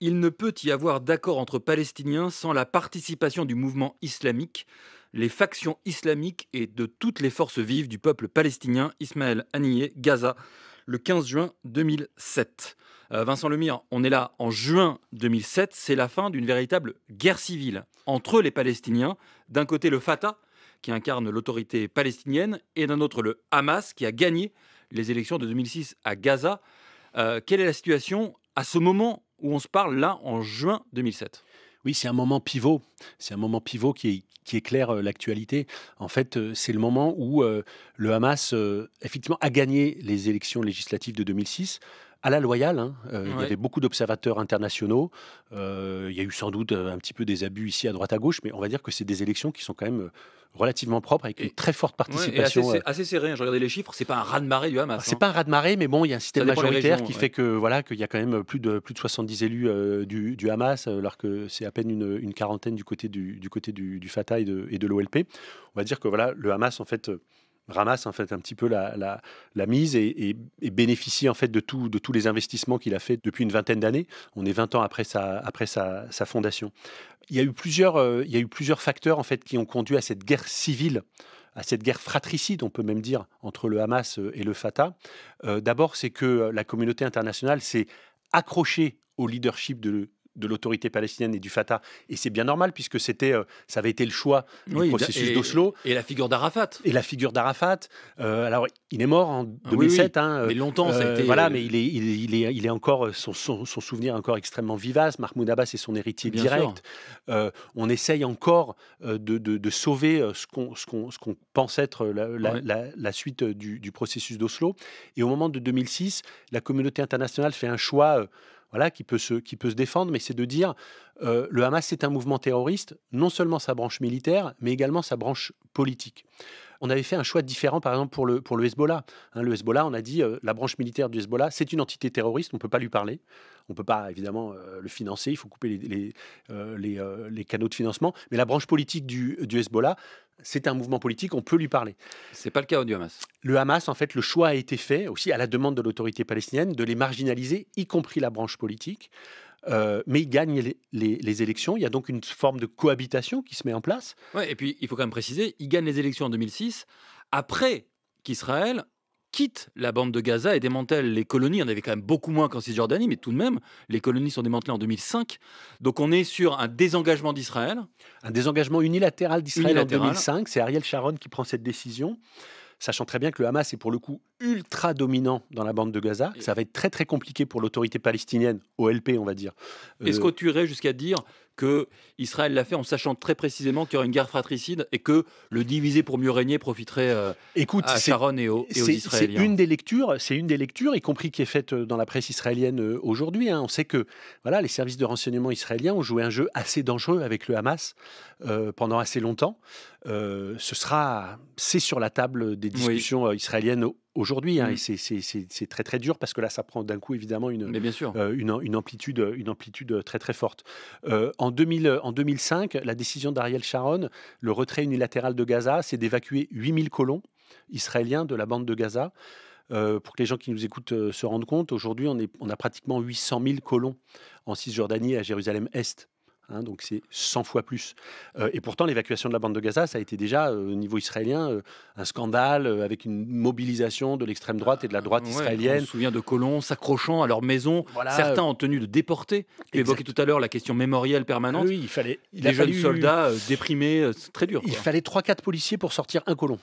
Il ne peut y avoir d'accord entre Palestiniens sans la participation du mouvement islamique. Les factions islamiques et de toutes les forces vives du peuple palestinien, Ismaël Haniyeh, Gaza, le 15 juin 2007. Euh, Vincent Lemire, on est là en juin 2007, c'est la fin d'une véritable guerre civile entre les Palestiniens. D'un côté, le Fatah, qui incarne l'autorité palestinienne, et d'un autre, le Hamas, qui a gagné les élections de 2006 à Gaza. Euh, quelle est la situation à ce moment où on se parle là en juin 2007. Oui, c'est un moment pivot. C'est un moment pivot qui, éclaire euh, l'actualité. En fait, euh, c'est le moment où euh, le Hamas, effectivement, a gagné les élections législatives de 2006 à la loyale. Hein. Euh, il y avait beaucoup d'observateurs internationaux. Euh, il y a eu sans doute euh, un petit peu des abus ici à droite à gauche, mais on va dire que c'est des élections qui sont quand même relativement propres avec une très forte participation. Ouais, assez, serré. Hein. Je regardais les chiffres. C'est pas un raz de marée du Hamas. Ah, c'est hein. pas un raz de marée, mais bon, il y a un système majoritaire qui fait que voilà qu'il y a quand même plus de plus de 70 élus du, Hamas, alors que c'est à peine une, quarantaine du côté du, côté du, Fatah et de, l'OLP. On va dire que voilà le Hamas en fait ramasse en fait un petit peu la, mise et, bénéficie en fait de, tout, de tous les investissements qu'il a fait depuis une vingtaine d'années. On est 20 ans après sa, fondation. Euh, il y, a eu plusieurs, facteurs en fait qui ont conduit à cette guerre civile à cette guerre fratricide, on peut même dire, entre le Hamas euh, et le Fatah. Euh, d'abord, c'est que la communauté internationale s'est accrochée au leadership de de l'autorité palestinienne et du Fatah. Et c'est bien normal puisque c'était, euh, ça avait été le choix du processus d'Oslo. Et la figure d'Arafat. Et la figure d'Arafat. Euh, alors, il est mort en 2007. Ah hein, mais euh, longtemps, ça a été. Voilà, mais il est, il est, il est, encore, son, souvenir est encore extrêmement vivace. Mahmoud Abbas est son héritier direct. on essaye encore de, de, sauver ce qu'on pense être la, suite du, du processus d'Oslo. Et au moment de 2006, la communauté internationale fait un choix qui peut se, qui se défendre, mais c'est de dire euh, le Hamas c'est un mouvement terroriste, non seulement sa branche militaire, mais également sa branche politique on avait fait un choix différent, par exemple, pour le, pour le Hezbollah. Hein. le Hezbollah, on a dit, euh, la branche militaire du Hezbollah, c'est une entité terroriste, on ne peut pas lui parler. On ne peut pas, évidemment, euh, le financer, il faut couper euh, les, canaux de financement. Mais la branche politique du, du Hezbollah, c'est un mouvement politique, on peut lui parler. Ce n'est pas le cas du Hamas. Le Hamas, en fait, le choix a été fait, aussi à la demande de l'autorité palestinienne, de les marginaliser, y compris la branche politique. Euh, mais il gagne les, élections. Il y a donc une forme de cohabitation qui se met en place. et puis, il faut quand même préciser, il gagne les élections en 2006 après qu'Israël quitte la bande de Gaza et démantèle les colonies. On avait quand même beaucoup moins qu'en Cisjordanie, mais tout de même, les colonies sont démantelées en 2005. Donc on est sur un désengagement d'Israël. Un désengagement unilatéral d'Israël en 2005. C'est Ariel Sharon qui prend cette décision sachant très bien que le Hamas est pour le coup ultra dominant dans la bande de Gaza. Ça va être très très compliqué pour l'autorité palestinienne, OLP on va dire. Est-ce euh, qu'on tuerait jusqu'à dire que Israël l'a fait en sachant très précisément qu'il y aurait une guerre fratricide et que le diviser pour mieux régner profiterait euh, à Sharon et aux, C'est une des lectures, c'est une des lectures, y compris qui est faite euh, dans la presse israélienne euh, aujourd'hui. Hein. On sait que voilà, les services de renseignement israéliens ont joué un jeu assez dangereux avec le Hamas pendant assez longtemps. ce sera, c'est sur la table des discussions israéliennes aujourd'hui. Hein, mmh. c'est très très dur parce que là, ça prend d'un coup évidemment une, euh, amplitude, très très forte. Euh, en, 2005, la décision d'Ariel Sharon, le retrait unilatéral de Gaza, c'est d'évacuer 8000 colons israéliens de la bande de Gaza. Euh, pour que les gens qui nous écoutent se rendent compte, aujourd'hui, on, on, a pratiquement 800 000 colons en Cisjordanie et à Jérusalem-Est. Hein, donc c'est 100 fois plus. Euh, et pourtant, l'évacuation de la bande de Gaza, ça a été déjà, euh, au niveau israélien, euh, un scandale avec une mobilisation de l'extrême droite et de la droite israélienne. On se souvient de colons s'accrochant à leur maison, certains en tenue de déporter Tu évoquais tout à l'heure la question mémorielle permanente. Oui, il fallait. Il Les jeunes soldats déprimés, très dur. Il fallait 3-4 policiers pour sortir un colon.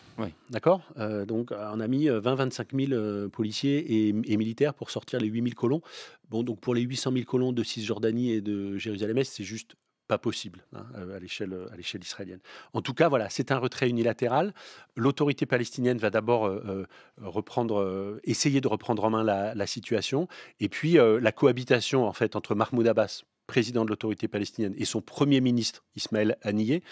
D'accord Donc on a mis 20-25 000 policiers et, et, militaires pour sortir les 8 000 colons. Bon, donc pour les 800 000 colons de Cisjordanie et de Jérusalem-Est, c'est juste pas possible hein, euh, à l'échelle à l'échelle israélienne. En tout cas, voilà, c'est un retrait unilatéral. L'autorité palestinienne va d'abord euh, euh, reprendre, essayer de reprendre en main la, situation, et puis la cohabitation en fait entre Mahmoud Abbas, président de l'autorité palestinienne et son premier ministre Ismaël Haniyeh.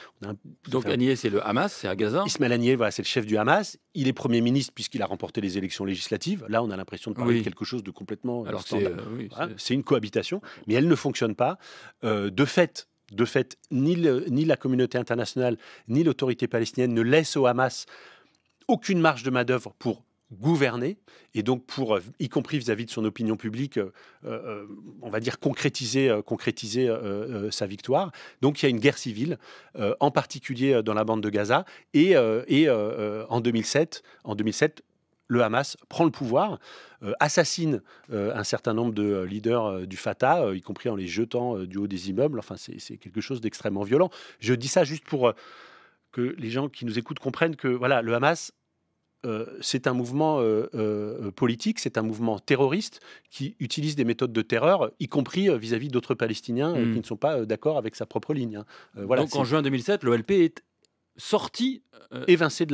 Donc c'est le Hamas, c'est à Gaza. Ismaël Haniyeh, voilà, c'est le chef du Hamas. Il est premier ministre puisqu'il a remporté les élections législatives. Là, on a l'impression de parler de quelque chose de complètement. Alors c'est une cohabitation, mais elle ne fonctionne pas. de fait, de fait, ni, la communauté internationale, ni l'autorité palestinienne ne laissent au Hamas aucune marge de main pour gouverner et donc pour euh, y compris vis-à-vis de son opinion publique euh, euh, on va dire concrétiser concrétiser sa victoire donc il y a une guerre civile en particulier dans la bande de Gaza et, en 2007 en 2007 le Hamas prend le pouvoir, euh, assassine euh, un certain nombre de euh, leaders du Fatah, y compris en les jetant du haut des immeubles. Enfin, c'est quelque chose d'extrêmement violent. Je dis ça juste pour que les gens qui nous écoutent comprennent que voilà, le Hamas c'est un mouvement politique, c'est un mouvement terroriste qui utilise des méthodes de terreur, y compris vis-à-vis d'autres Palestiniens hmm. qui ne sont pas d'accord avec sa propre ligne. Hein. voilà, Donc en juin 2007, l'OLP est sorti, euh, évincée évincé de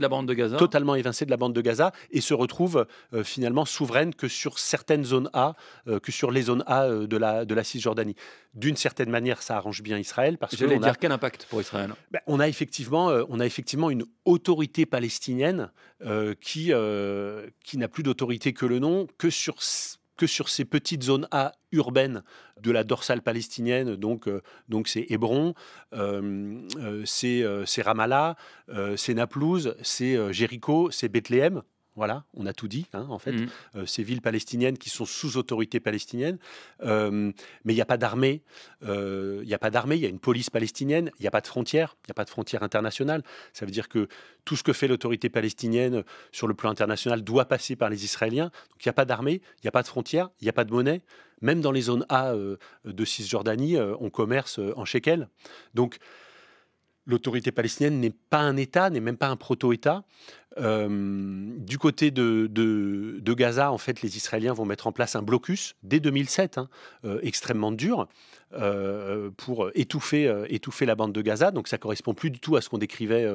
la bande de, Gaza, totalement évincé de la bande de Gaza, et se retrouve euh, finalement souveraine que sur certaines zones A, euh, que sur les zones A de la de la Cisjordanie. D'une certaine manière, ça arrange bien Israël parce que on dire quel impact pour Israël ben, On a effectivement, on a effectivement une autorité palestinienne qui qui n'a plus d'autorité que le nom que sur que sur ces petites zones A urbaines de la dorsale palestinienne, donc euh, donc c'est Hébron, euh, euh, c'est Ramallah, c'est Naplouse, c'est Jéricho, c'est Bethléem, voilà, on a tout dit, hein, en fait. Mmh. Euh, ces villes palestiniennes qui sont sous autorité palestinienne. Euh, mais il n'y a pas d'armée. Euh, il n'y a pas d'armée, il y a une police palestinienne. Il n'y a pas de frontière. Il n'y a pas de frontière internationale. Ça veut dire que tout ce que fait l'autorité palestinienne sur le plan international doit passer par les Israéliens. Donc il n'y a pas d'armée, il n'y a pas de frontière, il n'y a pas de monnaie. Même dans les zones A de Cisjordanie, on commerce en shekel. Donc l'autorité palestinienne n'est pas un État, n'est même pas un proto-État. Euh, du côté de, Gaza, en fait, les Israéliens vont mettre en place un blocus dès 2007, hein, euh, extrêmement dur, euh, pour étouffer, étouffer la bande de Gaza. Donc ça correspond plus du tout à ce qu'on décrivait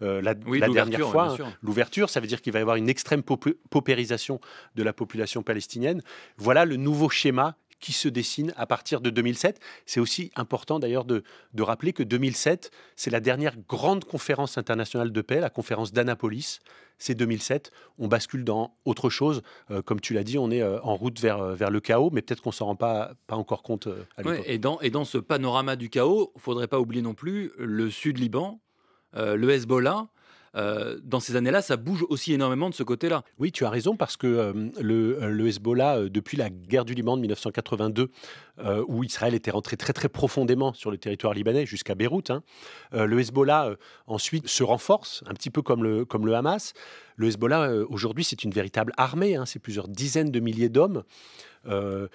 la, dernière fois. Hein. L'ouverture, ça veut dire qu'il va y avoir une extrême paupérisation de la population palestinienne. Voilà le nouveau schéma qui se dessine à partir de 2007. C'est aussi important d'ailleurs de, rappeler que 2007, c'est la dernière grande conférence internationale de paix, la conférence d'Annapolis. C'est 2007. On bascule dans autre chose. Euh, comme tu l'as dit, on est euh, en route vers, euh, vers le chaos, mais peut-être qu'on ne s'en rend pas, pas encore compte à et, dans, et dans ce panorama du chaos, faudrait pas oublier non plus le Sud-Liban, le Hezbollah euh, dans ces années-là, ça bouge aussi énormément de ce côté-là. Oui, tu as raison, parce que euh, euh, le, Hezbollah, depuis la guerre du Liban de 1982, où Israël était rentré très très profondément sur le territoire libanais jusqu'à Beyrouth, hein, le Hezbollah ensuite se renforce, un petit peu comme le, comme le Hamas. Le Hezbollah, aujourd'hui, c'est une véritable armée, hein, c'est plusieurs dizaines de milliers d'hommes. Euh,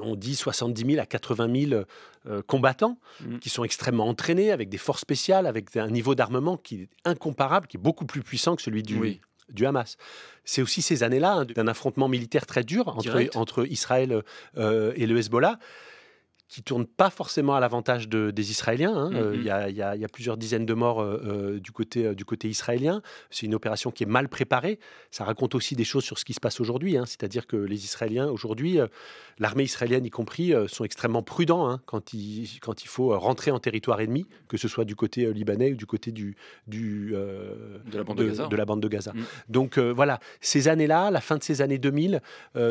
on dit 70 000 à 80 000 euh, combattants mm. qui sont extrêmement entraînés avec des forces spéciales, avec un niveau d'armement qui est incomparable, qui est beaucoup plus puissant que celui du, Hamas. C'est aussi ces années-là hein, d'un affrontement militaire très dur entre, Israël euh, et le Hezbollah qui tourne pas forcément à l'avantage des Israéliens. Il, y a, plusieurs dizaines de morts euh, euh, du, côté, euh, du côté israélien. C'est une opération qui est mal préparée. Ça raconte aussi des choses sur ce qui se passe aujourd'hui. Hein. C'est-à-dire que les Israéliens, aujourd'hui, l'armée israélienne y compris, sont extrêmement prudents hein, quand, il, quand il faut rentrer en territoire ennemi, que ce soit du côté libanais ou du côté du, du, de, la bande de, Gaza. Mm. Donc voilà, ces années-là, la fin de ces années 2000,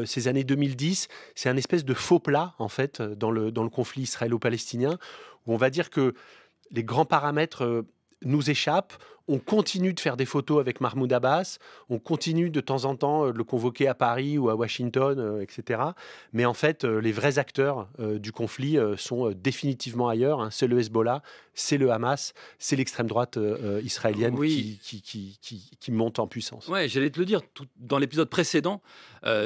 ces années 2010, c'est un espèce de faux plat, en fait, dans le, dans le conflit israélo-palestinien, où on va dire que les grands paramètres euh, nous échappent. On continue de faire des photos avec Mahmoud Abbas, on continue de temps en temps euh, de le convoquer à Paris ou à Washington, euh, etc. Mais en fait, les vrais acteurs du conflit sont définitivement ailleurs. Hein. C'est le Hezbollah, c'est le Hamas, c'est l'extrême droite israélienne qui, monte en puissance. Oui, j'allais te le dire, dans l'épisode précédent,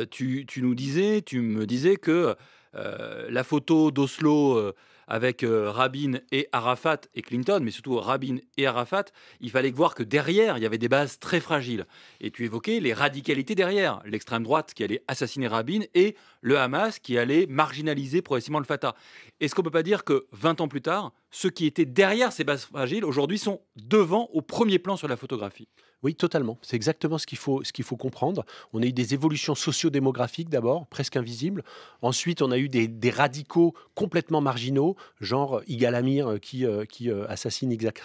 tu, tu, nous disais, tu me disais que euh, la photo d'Oslo euh, avec euh, Rabin et Arafat et Clinton, mais surtout Rabin et Arafat, il fallait voir que derrière, il y avait des bases très fragiles. Et tu évoquais les radicalités derrière, l'extrême droite qui allait assassiner Rabin et le Hamas qui allait marginaliser progressivement le Fatah. Est-ce qu'on ne peut pas dire que 20 ans plus tard, ceux qui étaient derrière ces bases fragiles aujourd'hui sont devant au premier plan sur la photographie. Oui, totalement. C'est exactement ce qu'il faut, ce qu'il faut comprendre. On a eu des évolutions sociodémographiques d'abord, presque invisibles. Ensuite, on a eu des, radicaux complètement marginaux, genre Igal euh, qui, euh, qui euh, assassine Itzhak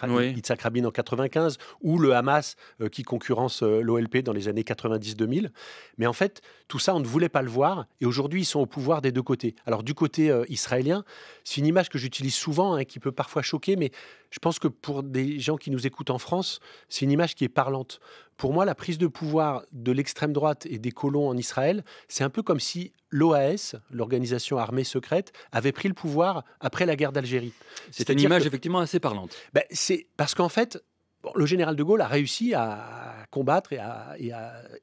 Rabin, en 95, ou le Hamas qui concurrence l'OLP dans les années 90-2000. Mais en fait, tout ça, on ne voulait pas le voir. Et aujourd'hui, ils sont au pouvoir des deux côtés. Alors, du côté israélien, c'est une image que j'utilise souvent, et hein, qui peut parfois choqué, mais je pense que pour des gens qui nous écoutent en France, c'est une image qui est parlante. Pour moi, la prise de pouvoir de l'extrême droite et des colons en Israël, c'est un peu comme si l'OAS, l'organisation armée secrète, avait pris le pouvoir après la guerre d'Algérie. C'est une image effectivement assez parlante. Ben, c'est parce qu'en fait, le général de Gaulle a réussi à combattre et à,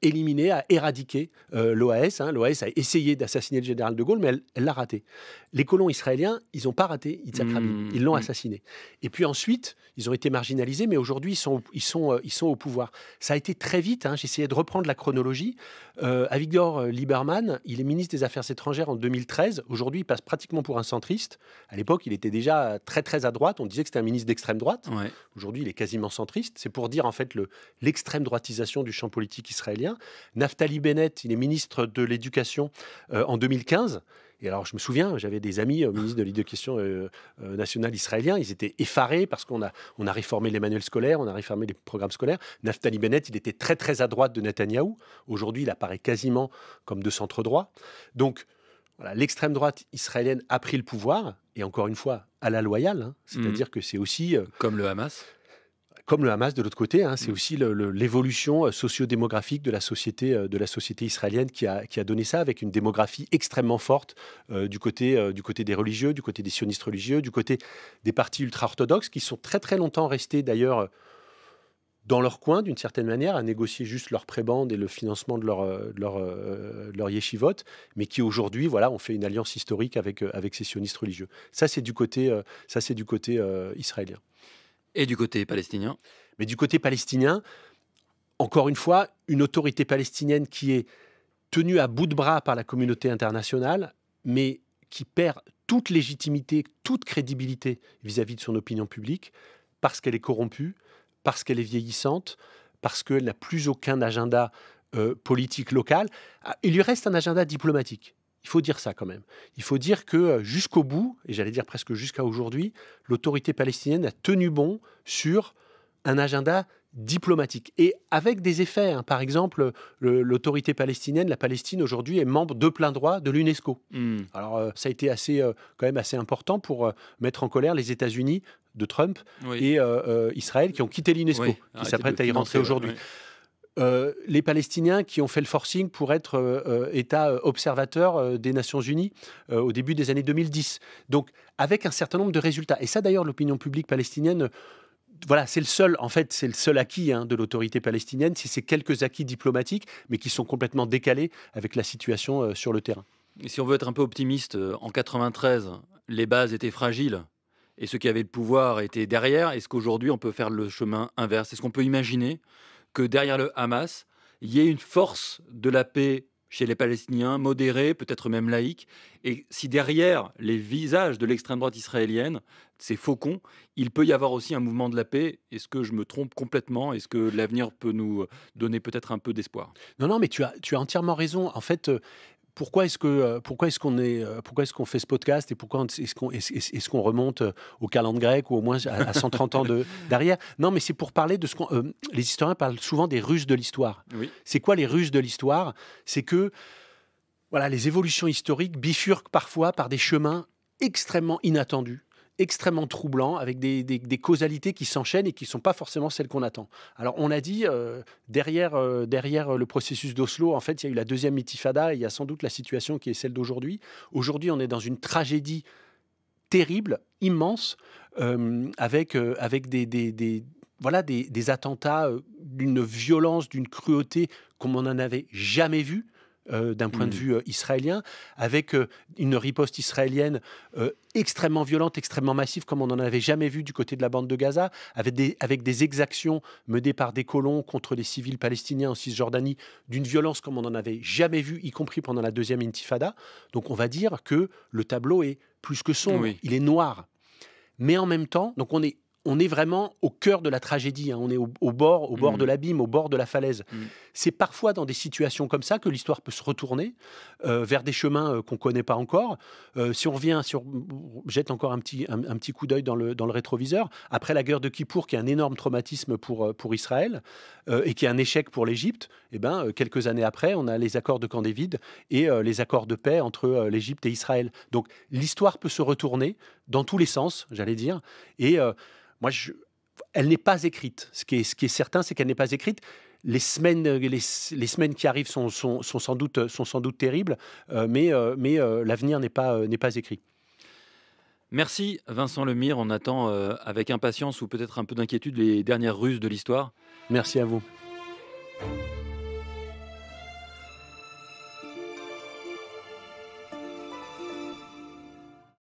éliminer, à éradiquer l'OAS. Euh, L'OAS hein. a essayé d'assassiner le général de Gaulle, mais elle l'a raté. Les colons israéliens, ils n'ont pas raté Yitzhak mmh. ils l'ont mmh. assassiné. Et puis ensuite, ils ont été marginalisés, mais aujourd'hui, ils sont, au euh, pouvoir. Ça a été très vite, hein. j'essayais de reprendre la chronologie. Euh, Avigdor euh, Lieberman, il est ministre des Affaires étrangères en 2013. Aujourd'hui, il passe pratiquement pour un centriste. À l'époque, il était déjà très très à droite, on disait que c'était un ministre d'extrême droite. Aujourd'hui, il est quasiment centriste. C'est pour dire en fait l'extrême droitisation du champ politique israélien. Naftali Bennett, il est ministre de l'Éducation euh, en 2015. Et alors, je me souviens, j'avais des amis au euh, ministre de l'Éducation euh, nationale israélien. Ils étaient effarés parce qu'on a, réformé les manuels scolaires, on a réformé les programmes scolaires. Naftali Bennett, il était très, très à droite de Netanyahou. Aujourd'hui, il apparaît quasiment comme de centre-droit. Donc, l'extrême droite israélienne a pris le pouvoir, et encore une fois, à la loyale. Hein. Mm. C'est-à-dire que c'est aussi. comme le Hamas comme le Hamas de l'autre côté, hein, c'est mm. aussi l'évolution euh, sociodémographique de la société euh, de la société israélienne qui a, donné ça, avec une démographie extrêmement forte euh, du côté du côté des religieux, du côté des sionistes religieux, du côté des partis ultra-orthodoxes qui sont très très longtemps restés d'ailleurs dans leur coin d'une certaine manière, à négocier juste leur prébande et le financement de leur, de yeshivot, mais qui aujourd'hui voilà, ont fait une alliance historique avec, ces sionistes religieux. Ça, c'est du côté, ça, c'est du côté israélien. Et du côté palestinien Mais du côté palestinien, encore une fois, une autorité palestinienne qui est tenue à bout de bras par la communauté internationale, mais qui perd toute légitimité, toute crédibilité vis-à-vis de son opinion publique, parce qu'elle est corrompue, parce qu'elle est vieillissante, parce qu'elle n'a plus aucun agenda euh, politique local. Ah, il lui reste un agenda diplomatique. Il faut dire ça quand même. Il faut dire que euh, jusqu'au bout, et j'allais dire presque jusqu'à aujourd'hui, l'autorité palestinienne a tenu bon sur un agenda diplomatique et avec des effets. Hein. Par exemple, l'autorité palestinienne, la Palestine aujourd'hui est membre de plein droit de l'UNESCO. Hmm. Alors euh, ça a été assez euh, quand même assez important pour mettre en colère les États-Unis de Trump et Israël qui ont quitté l'UNESCO, qui s'apprêtent à y rentrer aujourd'hui. Euh, les Palestiniens qui ont fait le forcing pour être euh, euh, État observateur des Nations Unies au début des années 2010. Donc, avec un certain nombre de résultats. Et ça, d'ailleurs, l'opinion publique palestinienne voilà, c'est le seul, en fait, c'est le seul acquis hein, de l'autorité palestinienne, c'est quelques acquis diplomatiques, mais qui sont complètement décalés avec la situation sur le terrain. Et si on veut être un peu optimiste, en 93, les bases étaient fragiles et ceux qui avaient le pouvoir étaient derrière. Est-ce qu'aujourd'hui, on peut faire le chemin inverse Est-ce qu'on peut imaginer que derrière le Hamas, il y ait une force de la paix chez les Palestiniens, modérée, peut-être même laïque. Et si derrière les visages de l'extrême droite israélienne, ces faucons, il peut y avoir aussi un mouvement de la paix. Est-ce que je me trompe complètement Est-ce que l'avenir peut nous donner peut-être un peu d'espoir Non, non, mais tu as, tu as entièrement raison. En fait, euh, pourquoi est-ce que euh, pourquoi est-ce qu'on est euh, pourquoi est-ce qu'on fait ce podcast et pourquoi est-ce qu'on est-ce, qu'on remonte euh, au calendrier grec ou au moins à, 130 ans de Non, mais c'est pour parler de ce qu'on les historiens parlent souvent des russes de l'histoire. C'est quoi les ruses de l'histoire C'est que voilà, les évolutions historiques bifurquent parfois par des chemins extrêmement inattendus extrêmement troublant, avec des, causalités qui s'enchaînent et qui ne sont pas forcément celles qu'on attend. Alors, on a dit, euh, derrière, euh, derrière euh, le processus d'Oslo, en fait, il y a eu la deuxième mitifada, il y a sans doute la situation qui est celle d'aujourd'hui. Aujourd'hui, on est dans une tragédie terrible, immense, avec, avec des, voilà, des, attentats d'une violence, d'une cruauté qu'on on n'en avait jamais vu. Euh, d'un point de mm. vue euh, israélien, avec euh, une riposte israélienne extrêmement violente, extrêmement massive, comme on n'en avait jamais vu du côté de la bande de Gaza, avec des, avec des exactions menées par des colons contre les civils palestiniens en Cisjordanie, d'une violence comme on n'en avait jamais vu, y compris pendant la deuxième intifada. Donc on va dire que le tableau est plus que sombre, il est noir. Mais en même temps, donc on est on est vraiment au cœur de la tragédie. Hein. On est au, bord, au bord de mm. l'abîme, au bord de la falaise. Mm c'est parfois dans des situations comme ça que l'histoire peut se retourner euh, vers des chemins euh, qu'on ne connaît pas encore. Euh, si on revient, si on jette encore un petit, un, petit coup d'œil dans le, rétroviseur, après la guerre de Kippour, qui est un énorme traumatisme pour, pour Israël et qui est un échec pour l'Égypte, eh ben, quelques années après, on a les accords de Camp David et les accords de paix entre l'Égypte et Israël. Donc l'histoire peut se retourner dans tous les sens, j'allais dire. Et moi, elle n'est pas écrite. Ce qui ce qui est certain, c'est qu'elle n'est pas écrite les semaines, les, semaines qui arrivent sont, sans, doute, sont sans doute terribles, euh, mais, euh, mais euh, l'avenir n'est pas, n'est pas écrit. Merci Vincent Lemire, on attend avec impatience ou peut-être un peu d'inquiétude les dernières ruses de l'histoire. Merci à vous.